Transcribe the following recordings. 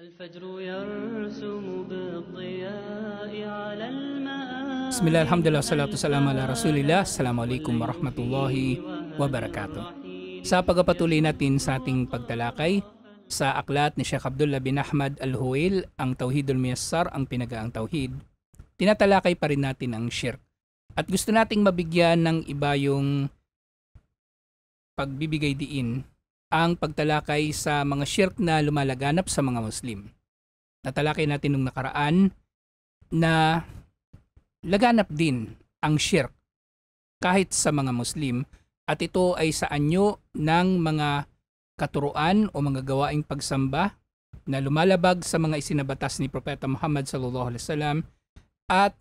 الفجر يرسم بالضياء على الماء بسم الله الحمد لله والصلاة alaikum warahmatullahi wabarakatuh Sa pagpapatuloy natin sa ating pagtalakay sa aklat ni Sheikh Abdullah bin Ahmad Al-Huwail, ang Tauhidul Miyassar, ang pinagaang tauhid, tinatalakay pa rin natin ang shirk. At gusto nating mabigyan ng iba yung pagbibigay diin ang pagtalakay sa mga shirk na lumalaganap sa mga Muslim. Natalakay natin nung nakaraan na laganap din ang shirk kahit sa mga Muslim at ito ay sa anyo ng mga katuruan o mga gawaing pagsamba na lumalabag sa mga isinabatas ni Propeta Muhammad sallallahu alaihi wasallam at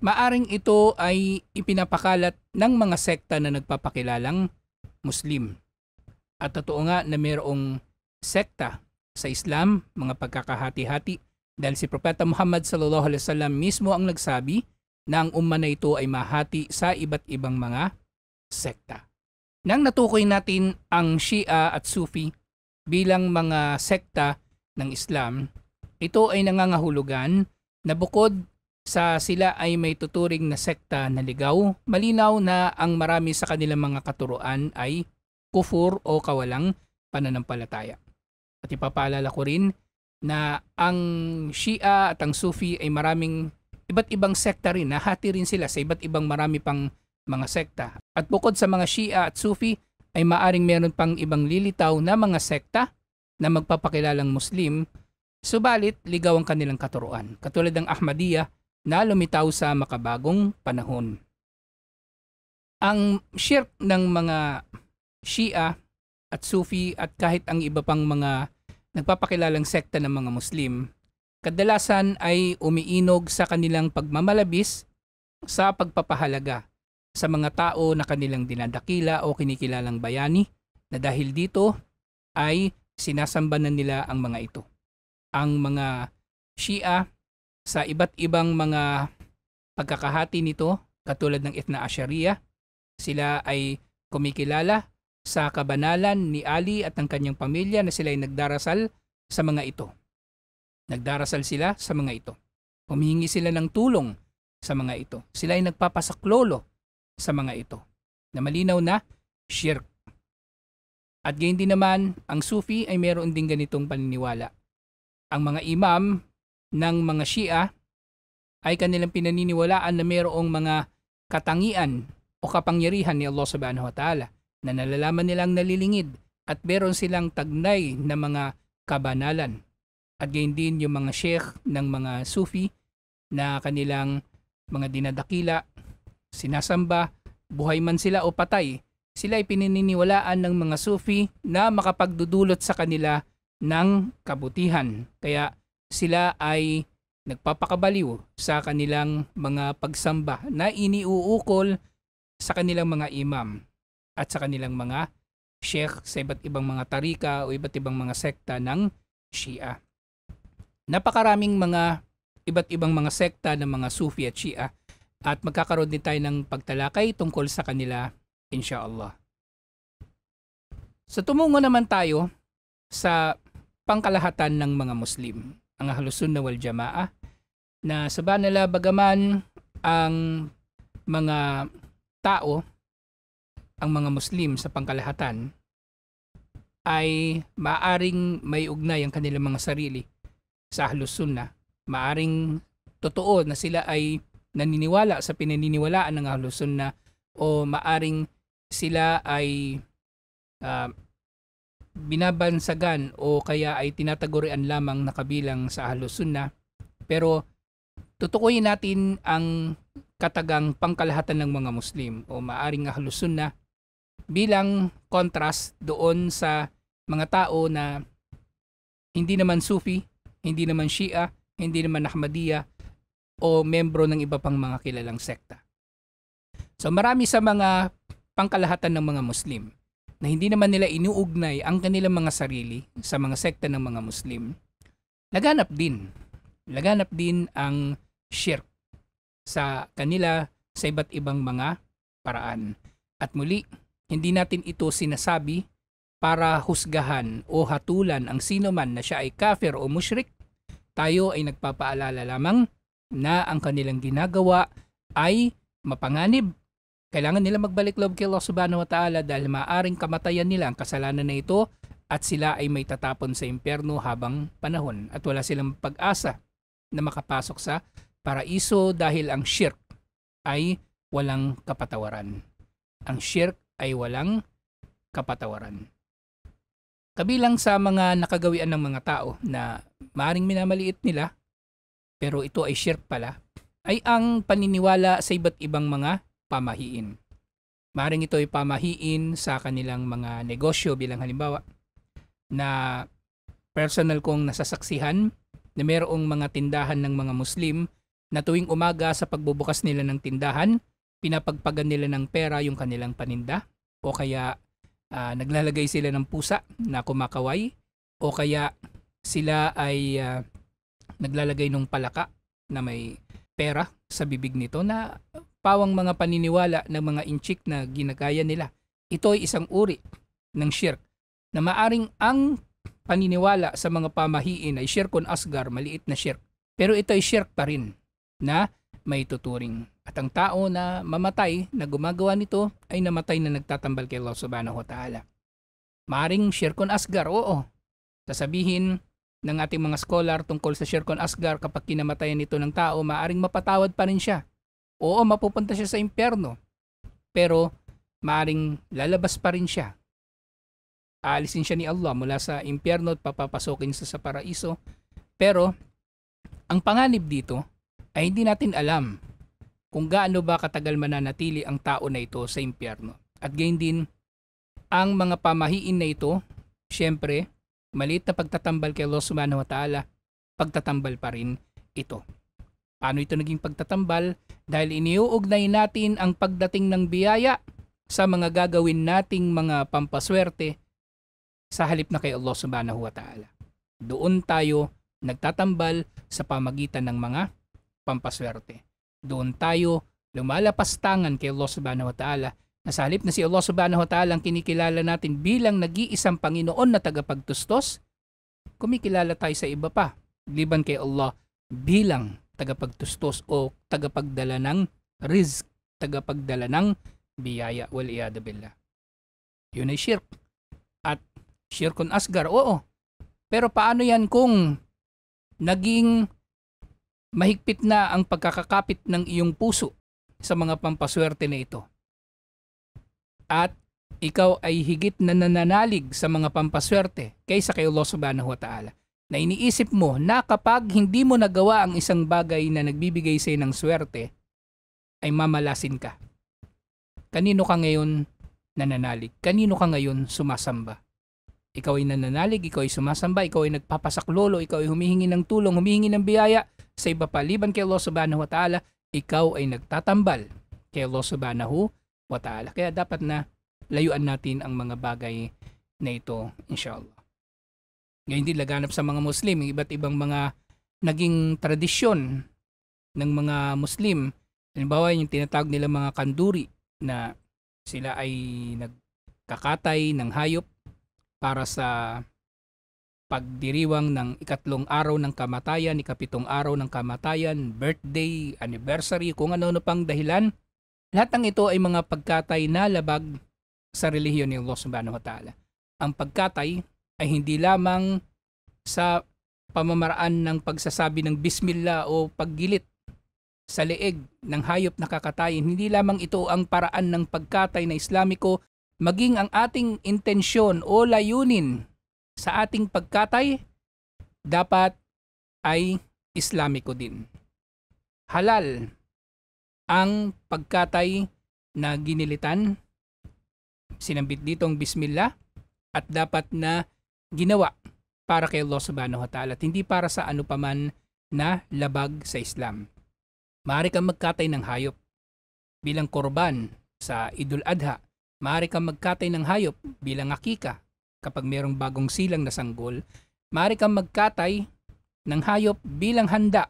maaring ito ay ipinapakalat ng mga sekta na nagpapakilalang Muslim at totoo nga na mayroong sekta sa Islam, mga pagkakahati-hati, dahil si Propeta Muhammad sallallahu alaihi wasallam mismo ang nagsabi na ang umma na ito ay mahati sa iba't ibang mga sekta. Nang natukoy natin ang Shia at Sufi bilang mga sekta ng Islam, ito ay nangangahulugan na bukod sa sila ay may tuturing na sekta na ligaw, malinaw na ang marami sa kanilang mga katuruan ay kufur o kawalang pananampalataya. At ipapaalala ko rin na ang Shia at ang Sufi ay maraming iba't ibang sekta rin, nahati rin sila sa iba't ibang marami pang mga sekta. At bukod sa mga Shia at Sufi, ay maaring meron pang ibang lilitaw na mga sekta na magpapakilalang Muslim, subalit ligaw ang kanilang katuruan, katulad ng Ahmadiyya na lumitaw sa makabagong panahon. Ang shirk ng mga Shia at Sufi at kahit ang iba pang mga nagpapakilalang sekta ng mga Muslim. Kadalasan ay umiinog sa kanilang pagmamalabis sa pagpapahalaga sa mga tao na kanilang dinadakila o kinikilalang bayani na dahil dito ay sinasamba na nila ang mga ito. Ang mga Shia sa iba't ibang mga pagkakahati nito katulad ng Ithna Asharia, sila ay kumikilala sa kabanalan ni Ali at ng kanyang pamilya na sila ay nagdarasal sa mga ito. Nagdarasal sila sa mga ito. Humihingi sila ng tulong sa mga ito. Sila ay nagpapasaklolo sa mga ito na malinaw na shirk. At gayon din naman, ang Sufi ay meron din ganitong paniniwala. Ang mga imam ng mga Shia ay kanilang pinaniniwalaan na mayroong mga katangian o kapangyarihan ni Allah subhanahu wa ta'ala na nalalaman nilang nalilingid at meron silang tagnay na mga kabanalan. At gayon din yung mga sheikh ng mga sufi na kanilang mga dinadakila, sinasamba, buhay man sila o patay, sila ay pinininiwalaan ng mga sufi na makapagdudulot sa kanila ng kabutihan. Kaya sila ay nagpapakabaliw sa kanilang mga pagsamba na iniuukol sa kanilang mga imam at sa kanilang mga sheikh sa iba't ibang mga tarika o iba't ibang mga sekta ng Shia. Napakaraming mga iba't ibang mga sekta ng mga Sufi at Shia at magkakaroon din tayo ng pagtalakay tungkol sa kanila inshallah. Sa so, tumungo naman tayo sa pangkalahatan ng mga Muslim, ang halusun na wal jamaa na sa banala bagaman ang mga tao ang mga Muslim sa pangkalahatan ay maaring may ugnay ang kanilang mga sarili sa Ahlus Sunnah. Maaring totoo na sila ay naniniwala sa pinaniniwalaan ng Ahlus Sunnah o maaring sila ay uh, binabansagan o kaya ay tinatagurian lamang na kabilang sa Ahlus Sunnah. Pero tutukuyin natin ang katagang pangkalahatan ng mga Muslim o maaring Ahlus Sunnah bilang contrast doon sa mga tao na hindi naman Sufi, hindi naman Shia, hindi naman Ahmadiyya o membro ng iba pang mga kilalang sekta. So marami sa mga pangkalahatan ng mga Muslim na hindi naman nila inuugnay ang kanilang mga sarili sa mga sekta ng mga Muslim. Laganap din. Laganap din ang shirk sa kanila sa iba't ibang mga paraan. At muli, hindi natin ito sinasabi para husgahan o hatulan ang sino man na siya ay kafir o mushrik. Tayo ay nagpapaalala lamang na ang kanilang ginagawa ay mapanganib. Kailangan nila magbalik loob kay Allah subhanahu wa ta'ala dahil maaaring kamatayan nila ang kasalanan na ito at sila ay may tatapon sa impyerno habang panahon at wala silang pag-asa na makapasok sa paraiso dahil ang shirk ay walang kapatawaran. Ang shirk ay walang kapatawaran. Kabilang sa mga nakagawian ng mga tao na maaring minamaliit nila, pero ito ay shirk pala, ay ang paniniwala sa iba't ibang mga pamahiin. Maaring ito ay pamahiin sa kanilang mga negosyo bilang halimbawa na personal kong nasasaksihan na mayroong mga tindahan ng mga Muslim na tuwing umaga sa pagbubukas nila ng tindahan pinapagpagan nila ng pera yung kanilang paninda o kaya uh, naglalagay sila ng pusa na kumakaway o kaya sila ay uh, naglalagay ng palaka na may pera sa bibig nito na pawang mga paniniwala ng mga inchik na ginagaya nila. Ito ay isang uri ng shirk na maaring ang paniniwala sa mga pamahiin ay shirkon asgar, maliit na shirk. Pero ito ay shirk pa rin na may tuturing. At ang tao na mamatay na gumagawa nito ay namatay na nagtatambal kay Allah subhanahu wa ta'ala. Maring Shirkon Asgar, oo. Sasabihin ng ating mga scholar tungkol sa Shirkon Asgar kapag kinamatayan ito ng tao, maaring mapatawad pa rin siya. Oo, mapupunta siya sa impyerno. Pero maaring lalabas pa rin siya. Aalisin siya ni Allah mula sa impyerno at papapasokin sa sa paraiso. Pero ang panganib dito ay hindi natin alam kung gaano ba katagal mananatili ang tao na ito sa impyerno. At gayon din, ang mga pamahiin na ito, syempre, maliit na pagtatambal kay Allah subhanahu wa ta'ala, pagtatambal pa rin ito. Paano ito naging pagtatambal? Dahil iniuugnay natin ang pagdating ng biyaya sa mga gagawin nating mga pampaswerte sa halip na kay Allah subhanahu wa ta'ala. Doon tayo nagtatambal sa pamagitan ng mga pampaswerte. Doon tayo lumalapastangan kay Allah subhanahu wa ta'ala na sa halip na si Allah subhanahu wa ta'ala ang kinikilala natin bilang nag-iisang Panginoon na tagapagtustos, kumikilala tayo sa iba pa, liban kay Allah bilang tagapagtustos o tagapagdala ng rizq, tagapagdala ng biyaya, wal billah. Yun ay shirk. At shirkun asgar, oo. Pero paano yan kung naging mahigpit na ang pagkakakapit ng iyong puso sa mga pampaswerte na ito. At ikaw ay higit na nananalig sa mga pampaswerte kaysa kay Allah subhanahu wa ta'ala na iniisip mo na kapag hindi mo nagawa ang isang bagay na nagbibigay sa'yo ng swerte, ay mamalasin ka. Kanino ka ngayon nananalig? Kanino ka ngayon sumasamba? Ikaw ay nananalig, ikaw ay sumasamba, ikaw ay nagpapasaklolo, ikaw ay humihingi ng tulong, humihingi ng biyaya sa iba pa. Liban kay Allah subhanahu wa ta'ala, ikaw ay nagtatambal kay Allah subhanahu wa ta'ala. Kaya dapat na layuan natin ang mga bagay na ito, inshallah. Ngayon din laganap sa mga Muslim, iba't ibang mga naging tradisyon ng mga Muslim. Halimbawa, yung tinatawag nila mga kanduri na sila ay nagkakatay ng hayop para sa pagdiriwang ng ikatlong araw ng kamatayan, ikapitong araw ng kamatayan, birthday, anniversary, kung ano-ano pang dahilan. Lahat ng ito ay mga pagkatay na labag sa relihiyon ni Allah subhanahu wa ta'ala. Ang pagkatay ay hindi lamang sa pamamaraan ng pagsasabi ng bismillah o paggilit sa leeg ng hayop na kakatayin. Hindi lamang ito ang paraan ng pagkatay na Islamiko maging ang ating intensyon o layunin sa ating pagkatay dapat ay Islamiko din. Halal ang pagkatay na ginilitan, sinambit dito ang bismillah at dapat na ginawa para kay Allah subhanahu wa ta'ala at hindi para sa ano paman na labag sa Islam. Maaari kang magkatay ng hayop bilang korban sa Idul Adha maaari kang magkatay ng hayop bilang akika. Kapag mayroong bagong silang na sanggol, maaari kang magkatay ng hayop bilang handa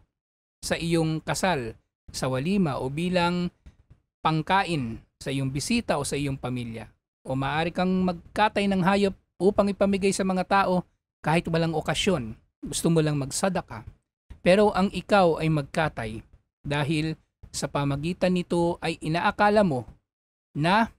sa iyong kasal, sa walima o bilang pangkain sa iyong bisita o sa iyong pamilya. O maaari kang magkatay ng hayop upang ipamigay sa mga tao kahit walang okasyon. Gusto mo lang magsadaka. Pero ang ikaw ay magkatay dahil sa pamagitan nito ay inaakala mo na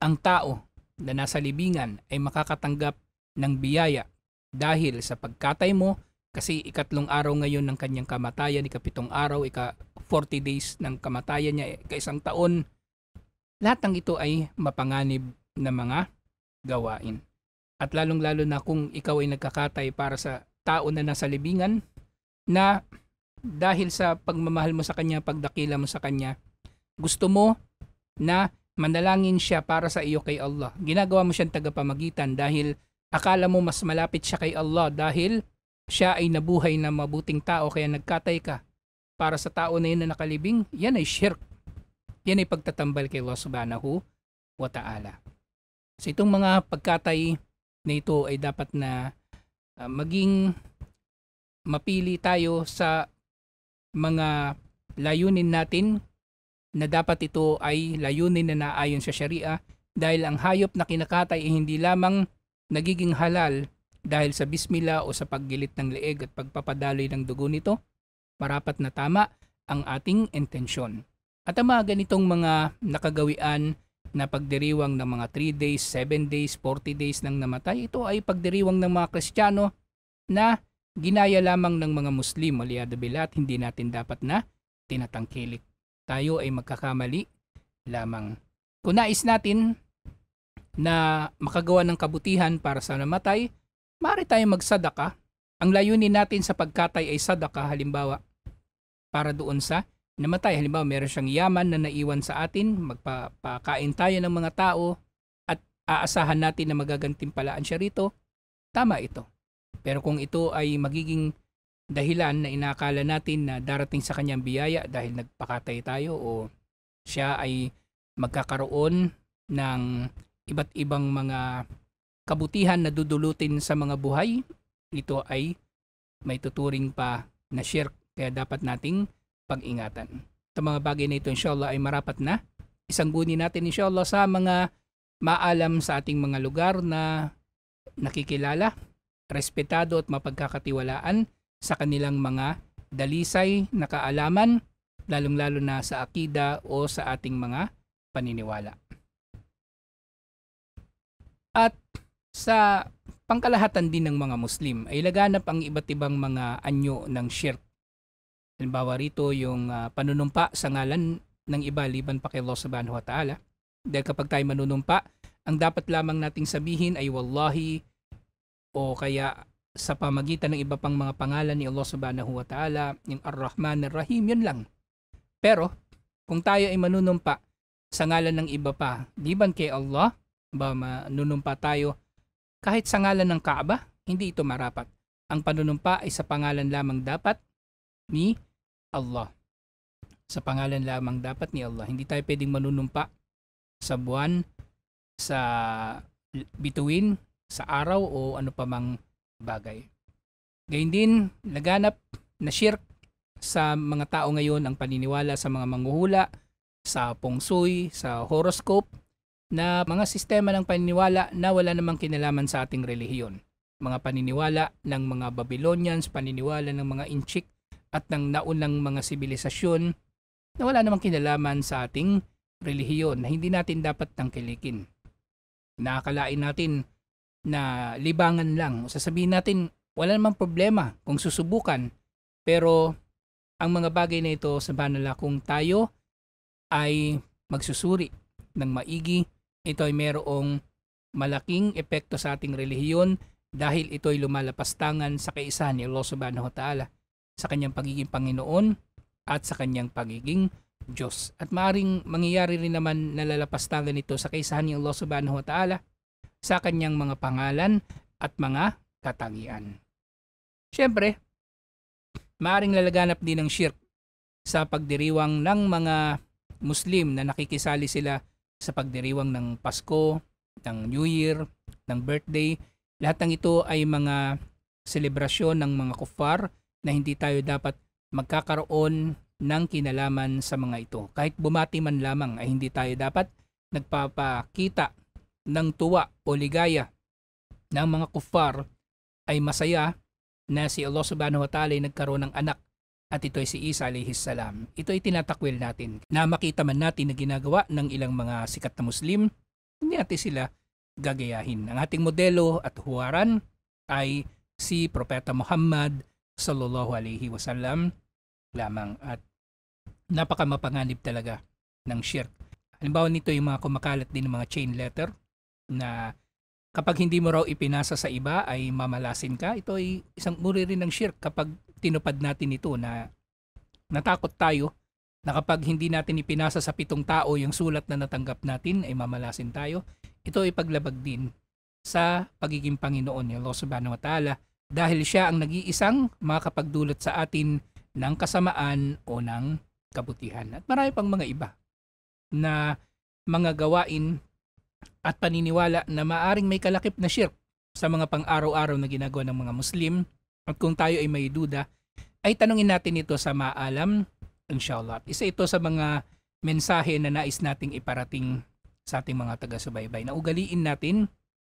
ang tao na nasa libingan ay makakatanggap ng biyaya dahil sa pagkatay mo kasi ikatlong araw ngayon ng kanyang kamatayan, ikapitong araw, ika 40 days ng kamatayan niya, isang taon, lahat ng ito ay mapanganib na mga gawain. At lalong-lalo na kung ikaw ay nagkakatay para sa tao na nasa libingan na dahil sa pagmamahal mo sa kanya, pagdakila mo sa kanya, gusto mo na Manalangin siya para sa iyo kay Allah. Ginagawa mo siyang tagapamagitan dahil akala mo mas malapit siya kay Allah dahil siya ay nabuhay na mabuting tao kaya nagkatay ka. Para sa tao na yun na nakalibing, yan ay shirk. Yan ay pagtatambal kay Allah subhanahu wa ta'ala. So itong mga pagkatay na ito ay dapat na uh, maging mapili tayo sa mga layunin natin na dapat ito ay layunin na naayon sa sharia dahil ang hayop na kinakatay ay hindi lamang nagiging halal dahil sa bismillah o sa paggilit ng leeg at pagpapadaloy ng dugo nito, marapat na tama ang ating intensyon. At ang mga ganitong mga nakagawian na pagdiriwang ng mga 3 days, 7 days, 40 days ng namatay, ito ay pagdiriwang ng mga Kristiyano na ginaya lamang ng mga Muslim, aliado bilat, hindi natin dapat na tinatangkilik tayo ay magkakamali lamang. Kung nais natin na makagawa ng kabutihan para sa namatay, maaari tayong magsadaka. Ang layunin natin sa pagkatay ay sadaka halimbawa para doon sa namatay. Halimbawa meron siyang yaman na naiwan sa atin, magpapakain tayo ng mga tao at aasahan natin na magagantimpalaan siya rito. Tama ito. Pero kung ito ay magiging dahilan na inakala natin na darating sa kanyang biyaya dahil nagpakatay tayo o siya ay magkakaroon ng iba't ibang mga kabutihan na dudulutin sa mga buhay, ito ay may tuturing pa na share kaya dapat nating pag-ingatan. Sa mga bagay na ito inshallah ay marapat na Isang guni natin inshallah sa mga maalam sa ating mga lugar na nakikilala, respetado at mapagkakatiwalaan sa kanilang mga dalisay na kaalaman, lalong-lalo na sa akida o sa ating mga paniniwala. At sa pangkalahatan din ng mga Muslim ay laganap ang iba't ibang mga anyo ng shirk. Halimbawa rito yung uh, panunumpa sa ngalan ng iba liban pa kay Allah subhanahu wa ta'ala. Dahil kapag tayo manunumpa, ang dapat lamang nating sabihin ay wallahi o kaya sa pamagitan ng iba pang mga pangalan ni Allah subhanahu wa ta'ala, yung Ar-Rahman Ar-Rahim, yun lang. Pero, kung tayo ay manunumpa sa ngalan ng iba pa, di ba kay Allah, ba manunumpa tayo kahit sa ngalan ng Kaaba, hindi ito marapat. Ang panunumpa ay sa pangalan lamang dapat ni Allah. Sa pangalan lamang dapat ni Allah. Hindi tayo pwedeng manunumpa sa buwan, sa bituin, sa araw o ano pa mang bagay. Gayun din, laganap na shirk sa mga tao ngayon ang paniniwala sa mga manghuhula, sa pongsoy, sa horoscope, na mga sistema ng paniniwala na wala namang kinalaman sa ating relihiyon. Mga paniniwala ng mga Babylonians, paniniwala ng mga Inchik at ng naunang mga sibilisasyon na wala namang kinalaman sa ating relihiyon na hindi natin dapat tangkilikin. Nakakalain natin na libangan lang. Sasabihin natin, wala namang problema kung susubukan. Pero ang mga bagay na ito sa banala kung tayo ay magsusuri ng maigi, ito ay merong malaking epekto sa ating relihiyon dahil ito ay lumalapastangan sa kaisahan ni Allah Subhanahu wa Ta'ala sa kanyang pagiging Panginoon at sa kanyang pagiging Diyos. At maaring mangyayari rin naman na lalapastangan ito sa kaisahan ni Allah Subhanahu wa Ta'ala sa kanyang mga pangalan at mga katangian. Siyempre, maaring lalaganap din ng shirk sa pagdiriwang ng mga Muslim na nakikisali sila sa pagdiriwang ng Pasko, ng New Year, ng birthday. Lahat ng ito ay mga selebrasyon ng mga kufar na hindi tayo dapat magkakaroon ng kinalaman sa mga ito. Kahit bumati man lamang ay hindi tayo dapat nagpapakita ng tuwa o ligaya ng mga kufar ay masaya na si Allah subhanahu wa ta'ala ay nagkaroon ng anak at ito ay si Isa alayhis salam. Ito ay tinatakwil natin na makita man natin na ginagawa ng ilang mga sikat na Muslim, hindi natin sila gagayahin. Ang ating modelo at huwaran ay si Propeta Muhammad sallallahu alaihi wasallam lamang at napakamapanganib talaga ng shirk. Halimbawa nito yung mga kumakalat din ng mga chain letter na kapag hindi mo raw ipinasa sa iba ay mamalasin ka. Ito ay isang muri rin ng shirk kapag tinupad natin ito na natakot tayo na kapag hindi natin ipinasa sa pitong tao yung sulat na natanggap natin ay mamalasin tayo. Ito ay paglabag din sa pagiging Panginoon ni Allah Subhanahu wa Ta'ala dahil siya ang nag-iisang makakapagdulot sa atin ng kasamaan o ng kabutihan. At marami pang mga iba na mga gawain at paniniwala na maaring may kalakip na shirk sa mga pang-araw-araw na ginagawa ng mga Muslim at kung tayo ay may duda, ay tanungin natin ito sa maalam, inshallah. isa ito sa mga mensahe na nais nating iparating sa ating mga taga-subaybay na ugaliin natin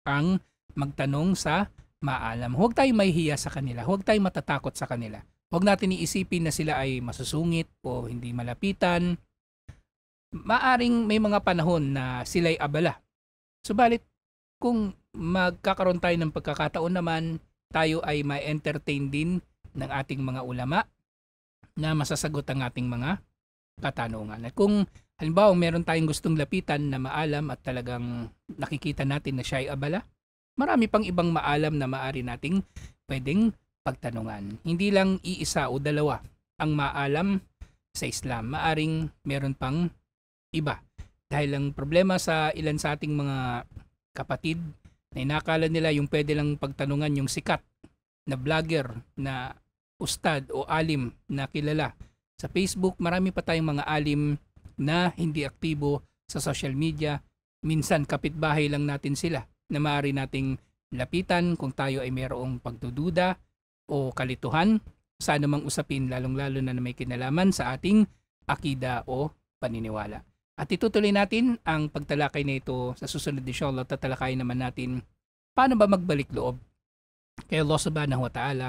ang magtanong sa maalam. Huwag tayong mahihiya sa kanila. Huwag tayong matatakot sa kanila. Huwag natin iisipin na sila ay masusungit o hindi malapitan. Maaring may mga panahon na sila'y abala Subalit, kung magkakaroon tayo ng pagkakataon naman, tayo ay ma-entertain din ng ating mga ulama na masasagot ang ating mga katanungan. At kung halimbawa meron tayong gustong lapitan na maalam at talagang nakikita natin na siya ay abala, marami pang ibang maalam na maari nating pwedeng pagtanungan. Hindi lang iisa o dalawa ang maalam sa Islam. Maaring meron pang iba dahil lang problema sa ilan sa ating mga kapatid na inakala nila yung pwede lang pagtanungan yung sikat na vlogger na ustad o alim na kilala. Sa Facebook, marami pa tayong mga alim na hindi aktibo sa social media. Minsan kapitbahay lang natin sila na maaari nating lapitan kung tayo ay mayroong pagdududa o kalituhan sa anumang usapin lalong-lalo na, na may kinalaman sa ating akida o paniniwala. At itutuloy natin ang pagtalakay nito sa susunod inshallah. Tatalakay naman natin paano ba magbalik loob kay Allah subhanahu wa ta'ala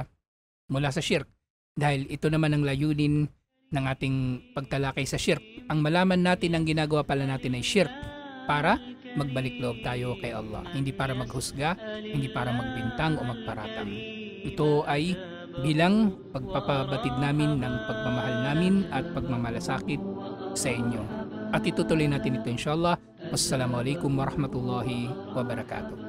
mula sa shirk. Dahil ito naman ang layunin ng ating pagtalakay sa shirk. Ang malaman natin ang ginagawa pala natin ay shirk para magbalik loob tayo kay Allah. Hindi para maghusga, hindi para magbintang o magparatang. Ito ay bilang pagpapabatid namin ng pagmamahal namin at pagmamalasakit sa inyo at itutuloy natin ito inshallah. Wassalamualaikum warahmatullahi wabarakatuh.